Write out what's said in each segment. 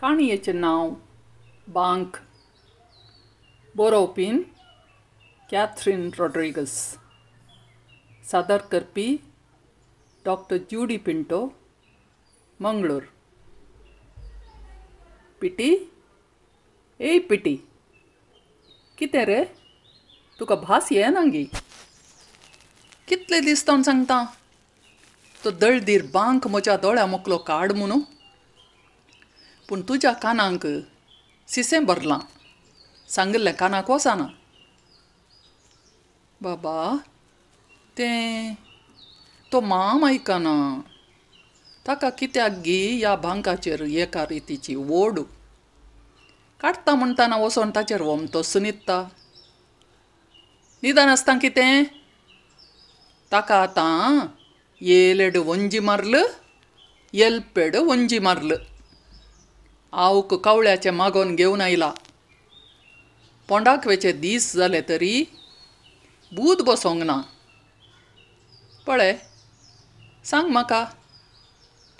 काणयेचें नांव बांक बरोवपीन Catherine Rodrigues सादर करपी डॉक्टर ज्युडी पिंटो मंगलूर पिटी ए पिटी कितें रे तुका भास येनांगी कितले दीस तावन सांगता तो दळदीर बांक म्हज्या दोळ्या मोकलो काड म्हणून पूण तुज्या कानांक सिसें भरलां सांगिल्लें कानाक वचना बाबा तें तो माम आयकना ताका कित्याक गी ह्या भांकाचेर एका रितीची ओड काडटा म्हणटाना वचोन ताचेर वमतोस न्हिदता निदान आसता कितें ताका आतां येलेड वंजी मारल येलपेड वंजी मारलं आवक कावळ्याचें मागोन घेवन आयला वेचे दीस जाले तरी बूद बसोंक ना पळय सांग म्हाका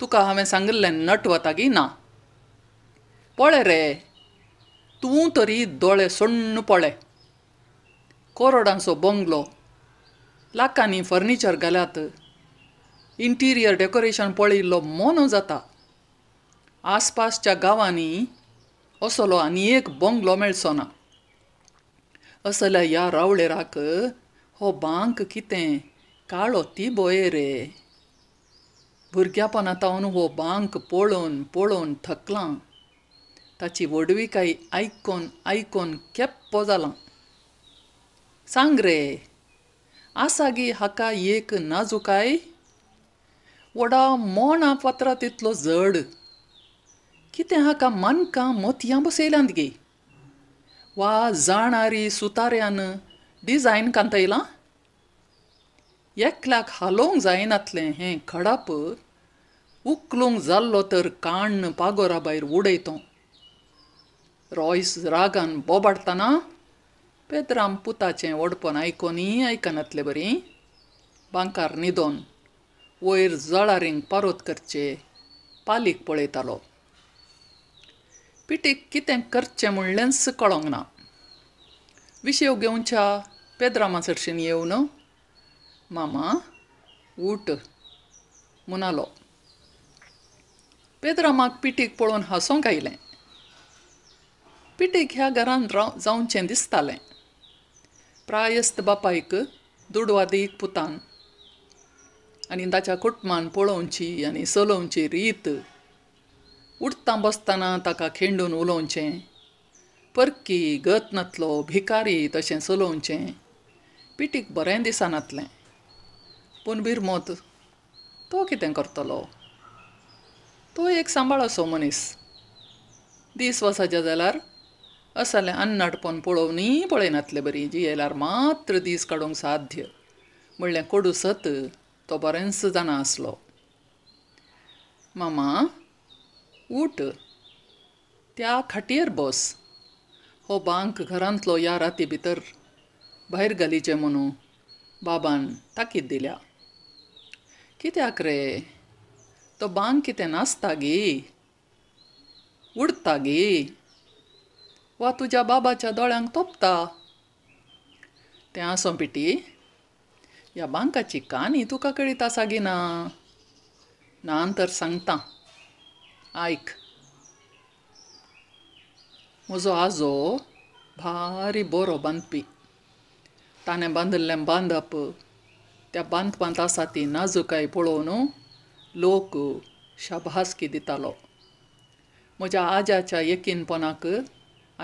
तुका हांवें सांगिल्लें नट वता की ना पळय रे तूं तरी दोळे सण्ण पळे कोरोडांचो बंगलो लाखांनी फर्निचर घालात इंटिरियर डेकोरेशन पळयिल्लो मोनो जाता आसपासच्या गावांनी असलो आनी एक बंगलो मेळचो ना असल्या ह्या रावळेराक हो बांक कितें काळो ती बोये रे तावन हो बांक पळोवन पळोवन थकलां ताची वडविकाई आयकोन आयकोन केप्पो जालां सांग रे आसा गी हाका एक नाजुकाय वडा मोणा पात्रा तितलो जड की हा का मन का मोतयां बसयल्यांत गे वा जाणारी सुताऱ्यान डिझायन कांता एकल्याक हालोवंक जायनातलें हें खडाप उकलूंक जाल्लो तर काण्ण पागोरा भायर उडयतो रॉयस रागान बोबाडटना पेद्राम पुताचें ओडपण आयकोनी आयकनातलें बरी बांकार निदोन वयर जळारेंक पारोत करचे पालीक पळयतालो पिटीक कितें करचें म्हणलेंच कळोंक ना विशेव घेवन च्या पेद्रामा सरशीन येवन मामा उट म्हणालो पेद्रामाक पिटीक पळोवन हांसोंक आयलें पिटीक ह्या घरांत राव जावचें दिसतालें प्रायस्त बापायक दुडवादीक पुतान आनी ताच्या कुटुंबान पळोवची आनी चलोवची रीत उठता बसताना ताका खेंडून उलोवचें परकी गतनातलो भिकारी तशें चलोवचें पिटीक बरें दिसनातलें पूण भिरमोत तो कितें करतलो तो एक सांबाळ असो मनीस दीस वसाचे जाल्यार असले अन्नाटपण पळोवन न्ही पळयनातले बरी जियेल्यार मात्र दीस काडूंक साध्य म्हणलें कोडूसत तो बरेंच जाणा आसलो मामा उट त्या खाटयेर बस हो बांक घरांतलो या राती भितर भायर घालीचे म्हणून बाबान ताकीद दिल्या कित्याक रे तो बांक कितें नासता गी उडता गी वा तुज्या बाबाच्या दोळ्यांक तोपता तें आसों पिटी ह्या बांकाची कानी तुका कळीत आसा गी ना तर सांगता ऐक म्हजो आजो भारी बरो बांदपी ताणें बांदिल्लें बांदप त्या बांदपांत आसा ती नाजुकाय पळोवन लोक की दितालो म्हज्या आज्याच्या यकीनपणाक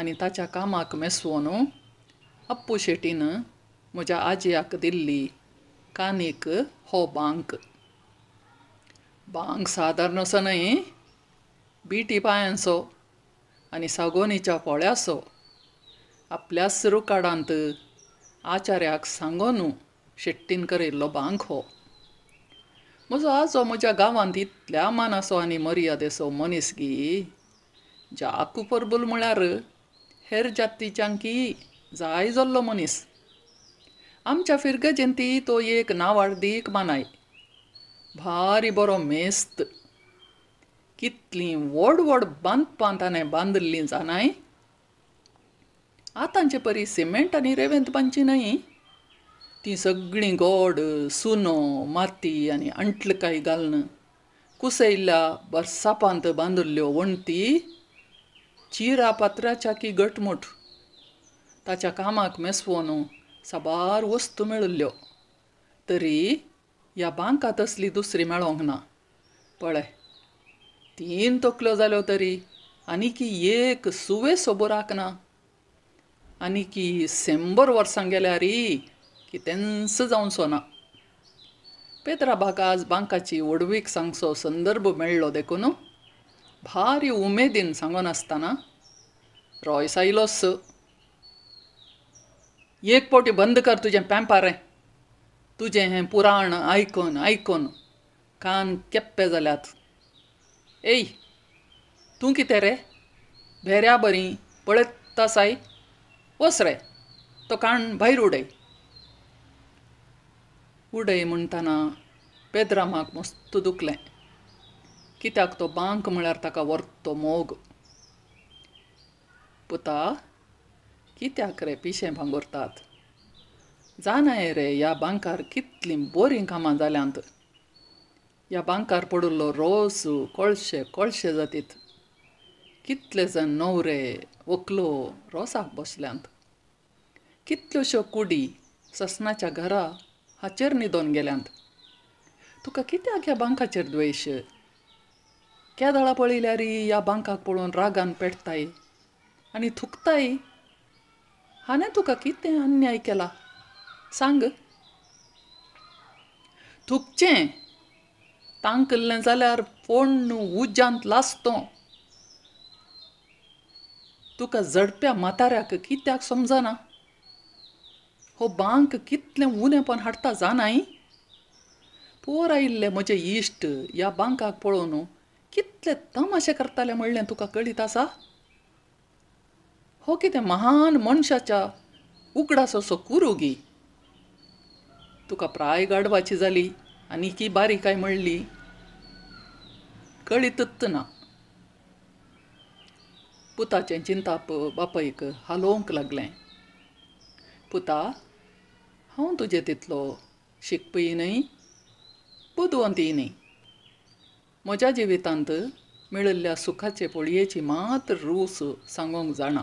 आनी ताच्या कामाक मेसवून आप्पू शेटीन म्हज्या आजयाक दिल्ली कानीक हो बांक बांक सादारण असो न्हय बीटी टिपायांचो आणि सागोनीच्या पोळ्यासो आपल्या सिरू काडांत आचार्याक सांगून शेट्टीन करिल्लो बांक हो म्हजो आजो म्हज्या गांवांत इतल्या मानासो आनी मर्यादेसो मनीस गी ज्या कुपरबूल म्हळ्यार हेर जातीच्यांकी जाय जाल्लो मनीस आमच्या फिरगजेंती जयंती तो एक नावार्दीक मानाय भारी बरो मेस्त कितली व्हड व्हड बांदपां ताणें बांदिल्लीं जानाय आतांचे परी सिमेंट आनी रेवेंत बांदची न्हय ती सगळीं गोड सुनो माती आनी अंटलकाय घालन कुसैल्या बरसापांत बांदिल्ल्यो वणती चिरा पात्राच्या की घटमूट ताच्या कामाक मेसवोन साबार वस्तू मेळिल्ल्यो तरी ह्या बांका तसली दुसरी मेळोंक ना पळय तीन तकलो जाल्यो तरी की एक सुवे सोबोराक ना की शंबर वर्सां गेल्यारय कितेंस जावन सोना ना पेत्राबाक आज बांकाची वडवीक सांगचो संदर्भ मेळ्ळो देखून भारी उमेदीन सांगोन आसतना रॉयस आयलो स एक पावटी बंद कर तुजें पेंपारें तुजें हें पुराण आयकून आयकून कान केप्पे जाल्यात तू तूं रे भेऱ्या बरी पळत तासाई वस रे तो कान भायर उडय उडय म्हणटना पेद्रामाक मस्त दुखलें कित्याक तो बांक म्हळ्यार ताका वर तो मोग पुता कित्याक रे पिशे भांगुरतात जाणाय रे या बांकार कितलीं बोरी कामां जाल्यांत ह्या बांकार पडुल्लो रोस कोळशे कळशे जातीत कितले जण नवरे व्हंकलो रोसाक बसल्यांत कितल्योश्यो कुडी ससनाच्या घरा हाचेर न्हिदोन गेल्यांत तुका कित्याक ह्या बांकाचेर द्वेश केदळां पळयल्यार ह्या बांकाक पळोवन रागान पेटताय आनी थुकताय हाणें तुका कितें अन्याय केला सांग थुकचें तांक केल्लें जाल्यार फोण्ण उज्यांत लासतो तुका जडप्या म्हाताऱ्याक कित्याक समजना हो बांक कितलें उणेपण हाडटा जानाय पोर आयिल्ले म्हजे इश्ट ह्या बांकाक पळोवन कितले तमाशे करताले म्हणलें तुका कळीत आसा हो कितें महान मनशाच्या कुरू कुरुगी तुका प्राय गाडवाची जाली आनी ही बारीकाय म्हणली कळीतच ना पुताचें चिंताप बापायक हालोवंक लागलें पुता हांव तुझे तितलो शिकपय न्हय बुदवंती न्ही म्हज्या जिवितांत मेळिल्ल्या सुखाचे पोळयेची मात्र रूस सांगोंक जाणा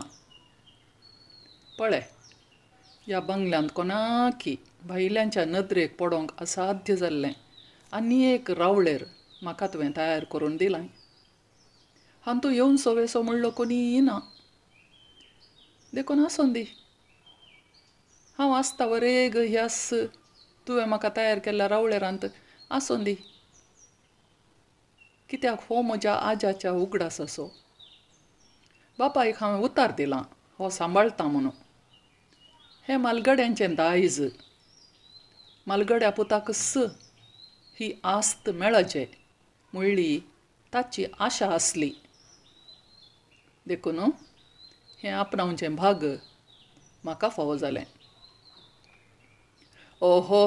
पळय ह्या बंगल्यांत कोणाकी भायल्यांच्या नदरेक पडोंक असाध्य जाल्लें आनी एक रावळेर म्हाका तुवें तयार करून दिलां हांव तूं येवन सवेसो म्हणलो कोणी येना देखून आसून दी हांव आसता वरेग ह्यास तुवें म्हाका तयार केल्ल्या रावळेरांत आसोन दी कित्याक हो म्हज्या आज्याच्या उगडास असो बापायक हांवें उतार दिलां हो सांबाळता म्हणून हे मालगड्यांचें दायज मालगड्या पुताक स ही आस्त मेळचे म्हणली ताची आशा असली देखून हे आपणावचें भाग म्हाका फावो जालें ओ हो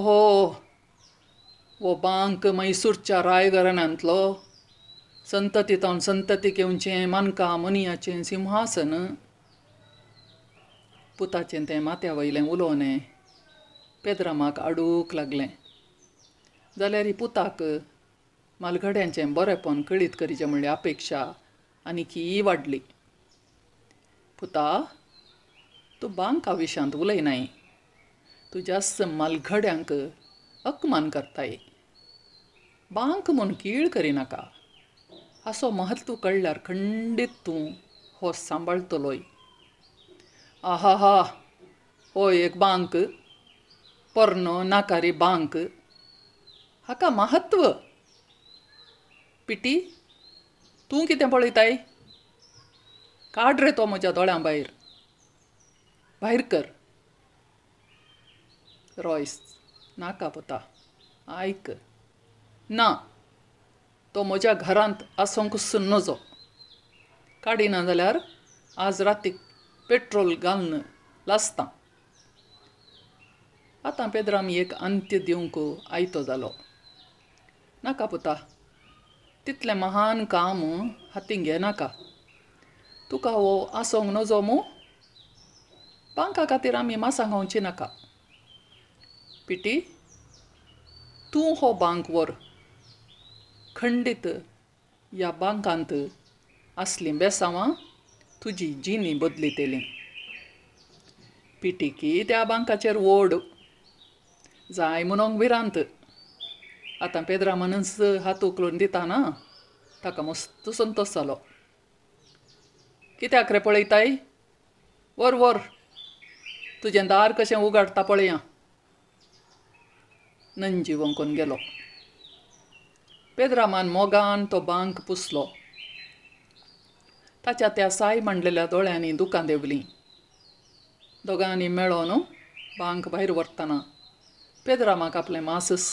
वो बांक मैसूरच्या संतती संततीतावन संतती येवचें मानका मनियाचे सिंहासन पुताचें ते माथ्या वयलें उलोवणें पेद्रामाक आडूक लागलें जाल्यार ही पुताक मालगड्यांचें बरेपण कळीत करीचें म्हणलें अपेक्षा आनी की वाडली पुता तूं बांका विशांत उलयनाय तुज्या मालगड्यांक अकमान करताय बांक म्हूण कीळ करिनाका असो महत्व कळल्यार खंडीत तूं हो सांबाळतलोय आहा हा हो एक बांक पर्ण नाकारी बांक हाका महत्व पिटी तूं कितें पळयताय काड रे तो म्हज्या दोळ्यां भायर भायर कर रॉयस नाका पोता आयक ना तो म्हज्या घरांत आसूंकच नजो काडिना जाल्यार आज रातीक पेट्रोल घालन लासतां आतां पेदर आमी एक अंत्य दिवंक आयतो जालो नाका पुता तितले महान काम हातीन घेनाका तुका हो आसोंक नजो मू बांका खातीर आमी मासां नाका पिटी तूं हो बांक वर खंडीत ह्या बांकांत असलीं बेसावां, तुजी जिनी बदलितेलीं पिटी की त्या बांकाचेर ओढ जाय Zaimunong आतां Atam हात हात Hatu Klunditana. ताका मस्त संतोष जालो कित्याक रे पळयताय वर वर तुजें दार कशें उगाडटा पळया नंजी वंकून गेलो पेद्रामान मोगान तो बांक पुसलो ताच्या त्या साय मांडलेल्या दोळ्यांनी दुकां देवलीं दोगांनी मेळो न्हू बांक भायर व्हरतना Pedramaka आपले masas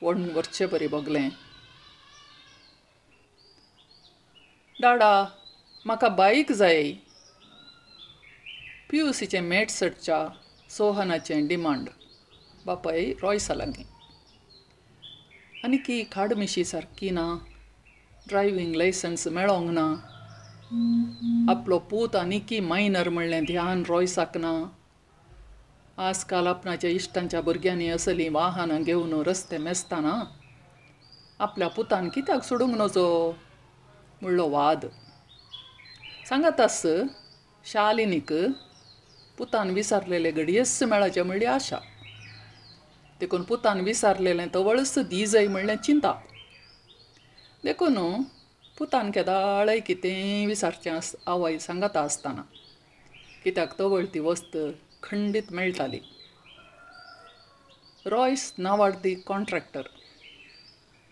one वरचे pari bogle. डाडा maka बाईक zai. पियुसीचे मेटसटच्या सोहनाचे डिमांड बापाय रॉयसा लागें आनी की खाडमिशी सारखी ना ड्रायव्हिंग लायसन्स मेळोंक ना आपलो पूत आनी की मायनर म्हणलें ध्यान रॉयसाक ना आजकाल आपणाच्या इश्टांच्या भुरग्यांनी असली वाहनं घेऊन रस्ते मेसताना आपल्या पुतान कित्याक सोडूंक नजो म्हणलो वाद आस शालिनीक पुतान विसारलेले घडयेस मेळाचे म्हणली आशा देखून पुतान विसारलेलें तवळस दिजय म्हणलें चिंता देखून पुतान केदाळय कितें विसारचें आस आवय सांगता आसतना कित्याक तवळ ती वस्त खंडीत मेळटाली रॉयस नावार्दी कॉन्ट्रॅक्टर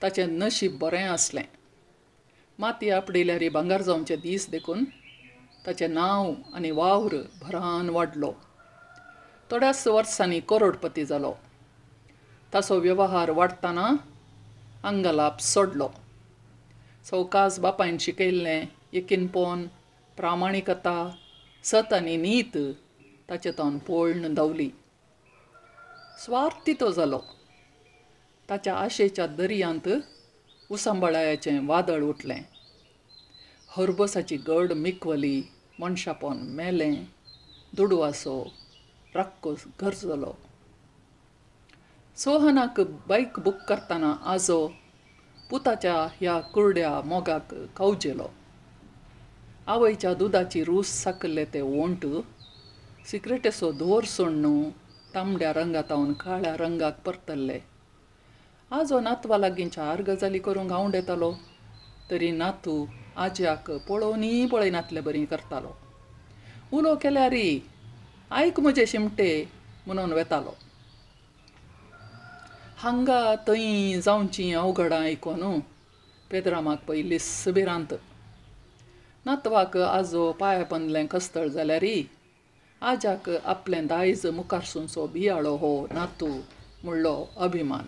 ताचें नशीब बरें आसलें माती आपडिल्या भांगार जावचे दीस देखून ताचें नांव आनी वावर भरान वाडलो थोड्याच वर्सांनी करोडपती जालो ताचो व्यवहार वाडटना अंगलाप सोडलो सवकास बापायन शिकयल्लें एकिनपोन प्रामाणिकता सत आनी नीत ताचे तोंड पोळण दवली स्वार्थी तो जालो ताच्या आशेच्या दर्यांत उसंबळायाचे वादळ उठले हरबसाची गड मिकवली मनशापोन मेलें दुडवासो रक्को घर सोहनाक बाईक बुक करताना आजो पुताच्या ह्या कुरड्या मोगाक कावजेलो आवयच्या दुदाची रूस साकल्ले ते ओंट सिक्रेटेसो धोर सोडणू तांबड्या रंगातावन काळ्या रंगाक परतल्ले आजो नातवा लागीं चार गजाली करूंक गावंड येतालो तरी नातू आजयाक पळोवनी पळयनातले बरी करतालो उलो केल्यारी आयक म्हजे शिमटे म्हणून वेतालो हांगा थंय जावचीं अवघडां आयकून पेद्रामाक पयलीस भिरांत नातवाक आजो पांया पंदलें कस्तळ जाल्यारी आज्याक அப்ளேன் தாய்ஸ் முखारसून सो हो नातू म्हणलो अभिमान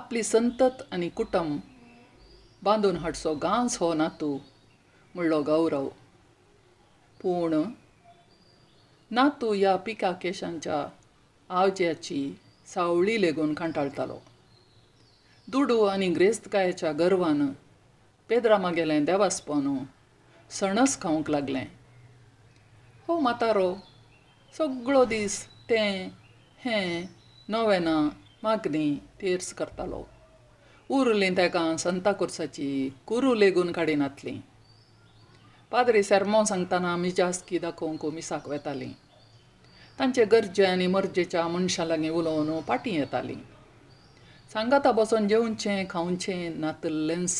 आपली संतत आनी कुटुंब बांदून हाडसो गांस हो नातू म्हणलो गौरव पूण नातू ह्या पिका केशांच्या आवज्याची सावळी लेगून कांटाळतालो दुडू आनी ग्रेस्तकायेच्या गर्वान पेदरा मागेलें देवास्पोन सणस खावंक लागलें हो मातारो सगळो दीस तें हें नोवेनां मागणी तेर्स करतालो उरलीं तेका संता कोर्साची कुरू लेगून काडिनातलीं पाद्री सेर्मो सांगतना मिजास्की दाखोवंक मिसाक वेतालीं तांचे गरजे आनी मर्जेच्या मनशां लागीं उलोवन पाटी येतालीं सांगाता बसून जेवचें खावचें नातल्लेंस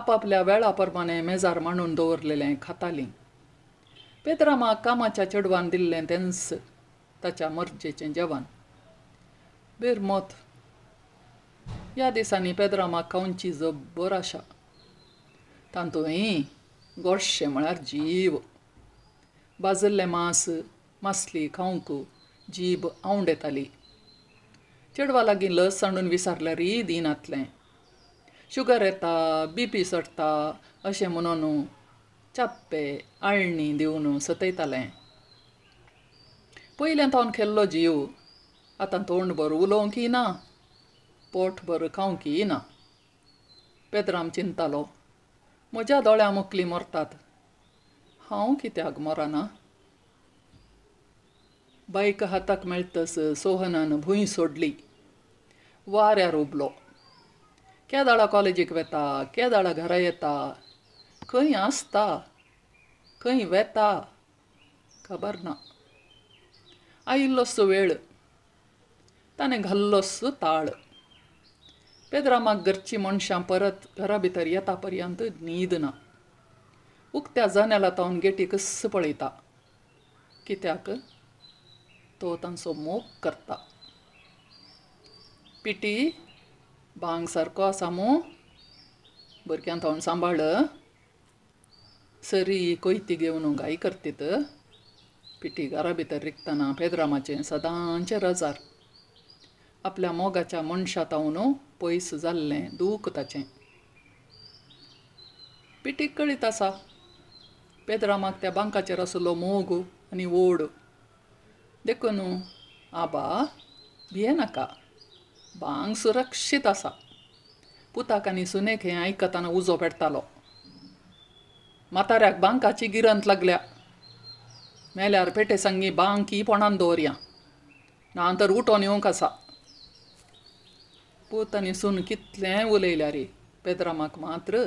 आपापल्या वेळा परमाने मेजार मांडून दवरलेलें खातालीं पेद्रामाक कामाच्या चेडवान दिल्लें तेंस, ताच्या मर्जेचें जेवण बेरमोत ह्या दिसांनी पेद्रामाक कावंची जब्बर आशा तांतूंय गोडशें म्हळ्यार जीव भाजल्लें मांस मासली खावंक जीब आऊंड येताली चेडवा लागीं लस सांडून विसारल्यारय दिनातलें शुगर येता बी पी अशें म्हणून चप्पे आळणी देऊन सतयतालें पयल्यान तावन केल्लो जीव आतां तोंड भर की ना पोट खाऊ की ना पेद्राम चिंतालो म्हज्या दोळ्या मुकली मरतात हांव कित्याक मरना बायक हाताक मेळटस सोहनान भूंय सोडली वाऱ्यार उबलो केदाळा कॉलेजीक वेता केदाळा घरा येता खंय आसता वेता खबर ना आयिल्लोसो वेळ ताणें घाल्लोस ताळ पेद्रामाक घरची मनशां परत घरा भितर येता पर्यंत न्हीद ना उक्त्या जनेला तावन कस्स पळयता कित्याक तो तांचो मोग करता पिटी भांग सारको आसा मू भुरग्यांक थावन सांबाळ सरी कोयती घेऊन ಕೊಯ್ತಿಗೆ करते तर पिटी घरा भितर रिकतना पेद्रामाचें सदांचे रजार आपल्या मोगाच्या मनशात तावनू पयस जाल्लें दूख ताचें पिटीक कळीत आसा पेद्रामाक त्या बांकाचेर आसलो मोग आनी ओड देखून आबा नाका बांक सुरक्षीत आसा पुताक आनी सुनेक हें आयकतना उजो पेडटालो म्हाताऱ्याक बांकाची गिरंत लागल्या मेल्यार पेटे बांक ही पोणान दवरया तर उठोन येवंक आसा पूत आनी सून कितलें उलयल्या रे पेद्रामाक मात्र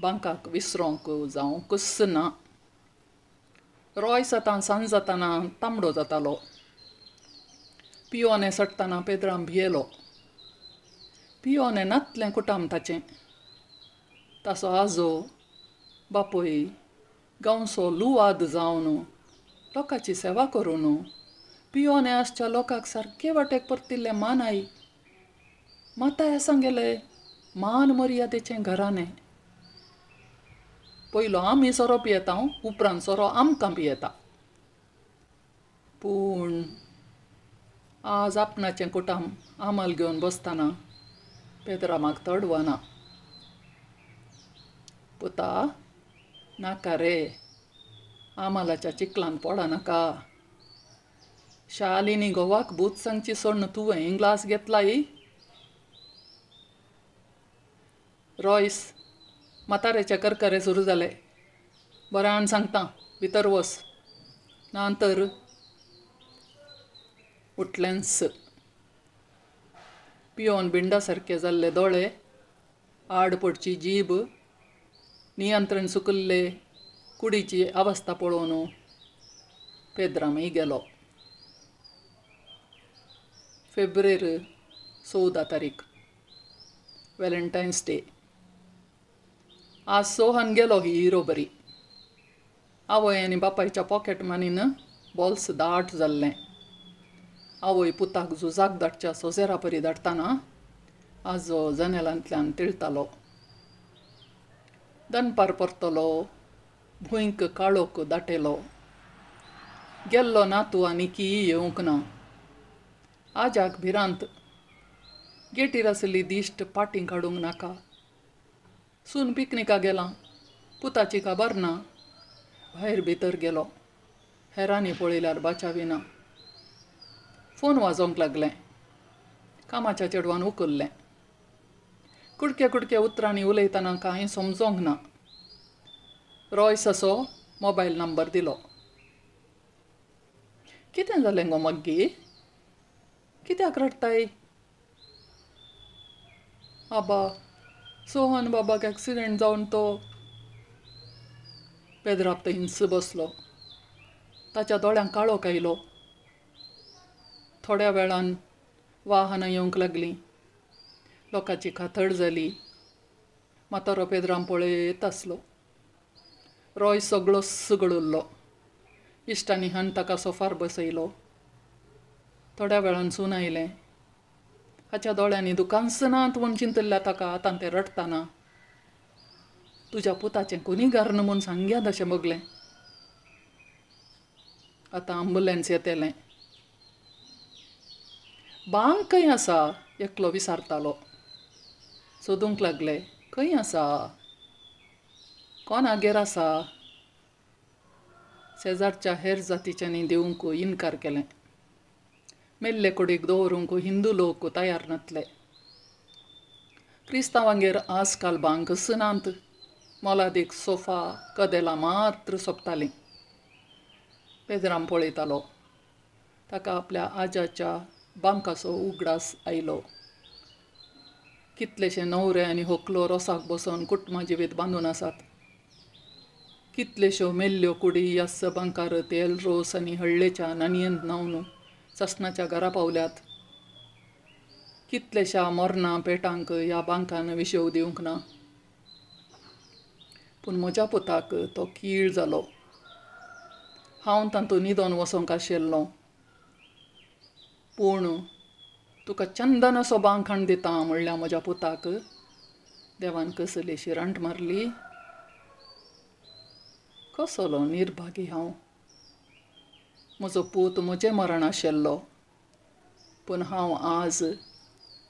बांकाक विसरोंक जावंकच ना रॉय जाता सांज जाताना तांबडो जातालो पियोने सटताना पेद्राम भियेलो पियोने नातलें कुटाम ताचें ताचो आजो बापोई गांवचो लुवाद जावं न्हू लोकांची सेवा करूं न्हू पियोन आसच्या लोकांक सारके वाटेक परतिल्लें मान आई माता हें गेले मान मर्यादेचें घराने पयलो आमी सोरो पियेता उपरांत सोरो आमकां पियेता पूण आज आपणाचें कुटाम आमाल घेवन बसतना पेत्रामाक तडवना पुता नाका रे आम्हालाच्या चिकलान पडा नका शालिनी गोवाक भूत सांगची तू तुवें ग्लास घेतला रॉयस रॉयस चकर करे सुरू बरं आण सांगता भितर वस नांतर तर स पियोन बिंडा सारखे जाल्ले दोळे आड पडची जीब नियंत्रण નિયંત્રણ कुडीची કુડીચી અવસ્થા पेद्रा પેદ્રામય गेलो ફેબ્રેર ચૌદા तारीख वेलेंटायन्स डे आज सोहन गेलो ही हिरो बरी आवय आनी बापायच्या पॉकेट मनीन बॉल्स दाट जाल्लें आवय पुताक झुजाक धाडच्या सोजेरा परी आज जो जनेलांतल्यान तिळतालो दाटेलो ಪೊರ್ತೊಲೋ ना तू आनी की येवंक ना आज्याक भिरांत, गेटीर आसली दिश्ट पाटी काडूंक नाका सून पिकनिका गेला, पुताची काबार ना भायर भितर गेलो हेरांनी पळयल्यार ना फोन वाजोवंक लागलें कामाच्या चेडवान उकल्लें कुड़के कुडक्या उतरांनी उलयतना कांय समजोंक ना रॉयस असो मोबायल नंबर दिलो कितें जालें गो मग्गी कित्याक रडटाय आबा सोहन बाबाक एक्सिडेंट जावन तो पेद्राप्त हिंस बसलो ताच्या दोळ्यांक काळोख आयलो थोड्या वेळान वाहनां येवंक लागलीं लोकांची काथड जाली माथारो पेद्राम पळयत आसलो रॉय सगळो सगळुल्लो इश्टांनी हाण ताका सोफार बसयलो थोड्या सून आयलें हाच्या दोळ्यांनी दुकानच म्हूण चिंतल्ल्या ताका आतां तें रडताना तुज्या पुताचें कोणी गार्ण म्हूण सांग्यात अशें बगलें आतां अंबुलन्स येतेलें बांग खंय आसा एकलो विसारतालो सोदूंक लागले खंय आसा कोण आगेर आसा शेजारच्या हेर जातीच्यांनी देवूंक इन्कार केले मेल्ले कुडीक दवरूंक हिंदू लोक तयार नातले क्रिस्तांवांगेर काल बांक सुनांत मोलादीक सोफा कदेलां मात्र सोंपतालीं पेजराम पळयतालो ताका आपल्या आज्याच्या बांकाचो उगडास आयलो कितलेशे न्हवरे आनी होकलो रोसाक बसोन कुटुंबाजिवीत बांदून आसात कितल्योश्यो मेल्ल्यो कुडी यास्स बांकार तेल रोस आनी हळ्ळेच्या नानयेंत न्हांवन ससनाच्या घरा पावल्यात कितलेशा मोरणां पेटांक ह्या बांकान विशव दिवंक ना पूण म्हज्या पुताक तो कीळ जालो हांव तातूंत न्हिदोन वसोंक आशिल्लो पूण तुका चंदन सोबांखण दिता म्हणल्या म्हज्या पुताक देवान कसली शिरंट मारली कसलो निर्भागी हांव म्हजो पूत म्हजें मरण आशिल्लो पूण हांव आज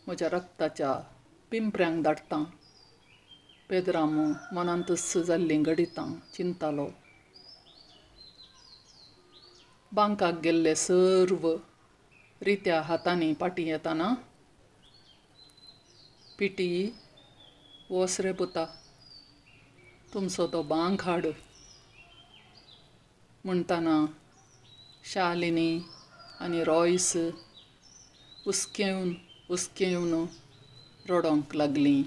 म्हज्या रक्ताच्या पिंपऱ्यांक धाडटां पेद्राम मनांत तस्स जाल्लीं घडितां चिंतालो बांकाक गेल्ले सर्व रित्या हाताने पाटी येताना पिटी ओसरे पुता तुमचो तो बांग हाड म्हणताना शालिनी आणि रॉयस हुस्केवन हुस्केवन रडोंक लागलीं